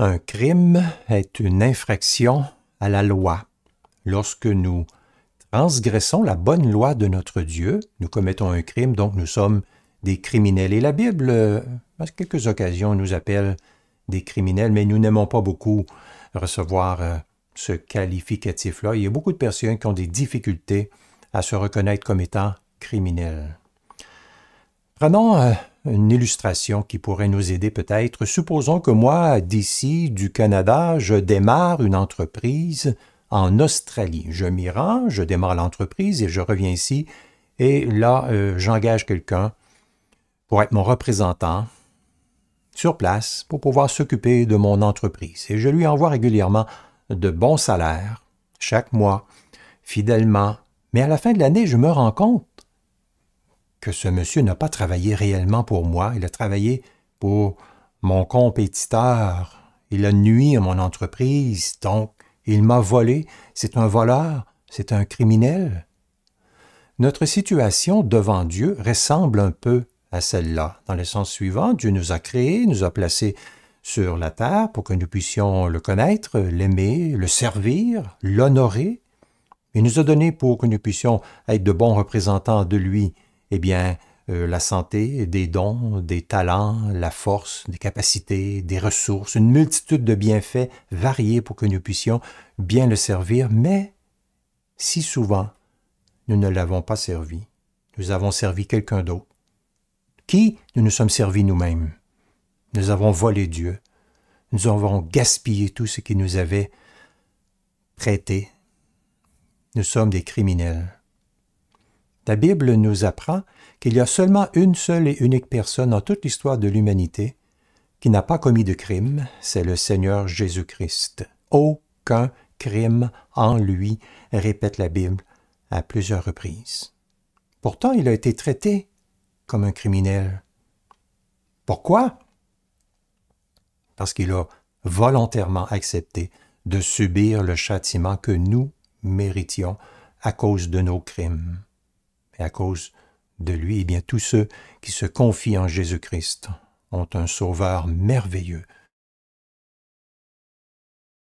Un crime est une infraction à la loi. Lorsque nous transgressons la bonne loi de notre Dieu, nous commettons un crime, donc nous sommes des criminels. Et la Bible, euh, à quelques occasions, nous appelle des criminels, mais nous n'aimons pas beaucoup recevoir euh, ce qualificatif-là. Il y a beaucoup de personnes qui ont des difficultés à se reconnaître comme étant criminels. Prenons euh, une illustration qui pourrait nous aider peut-être. Supposons que moi, d'ici, du Canada, je démarre une entreprise en Australie. Je m'y rends, je démarre l'entreprise et je reviens ici. Et là, euh, j'engage quelqu'un pour être mon représentant sur place pour pouvoir s'occuper de mon entreprise. Et je lui envoie régulièrement de bons salaires chaque mois, fidèlement. Mais à la fin de l'année, je me rends compte que ce monsieur n'a pas travaillé réellement pour moi, il a travaillé pour mon compétiteur, il a nui à mon entreprise, donc il m'a volé, c'est un voleur, c'est un criminel. Notre situation devant Dieu ressemble un peu à celle-là, dans le sens suivant, Dieu nous a créés, nous a placés sur la terre pour que nous puissions le connaître, l'aimer, le servir, l'honorer. Il nous a donné pour que nous puissions être de bons représentants de lui eh bien, euh, la santé, des dons, des talents, la force, des capacités, des ressources, une multitude de bienfaits variés pour que nous puissions bien le servir, mais si souvent nous ne l'avons pas servi, nous avons servi quelqu'un d'autre, qui nous nous sommes servis nous-mêmes. Nous avons volé Dieu, nous avons gaspillé tout ce qui nous avait prêté. Nous sommes des criminels. La Bible nous apprend qu'il y a seulement une seule et unique personne dans toute l'histoire de l'humanité qui n'a pas commis de crime, c'est le Seigneur Jésus-Christ. Aucun crime en lui, répète la Bible à plusieurs reprises. Pourtant, il a été traité comme un criminel. Pourquoi Parce qu'il a volontairement accepté de subir le châtiment que nous méritions à cause de nos crimes et à cause de lui, et eh bien tous ceux qui se confient en Jésus-Christ ont un sauveur merveilleux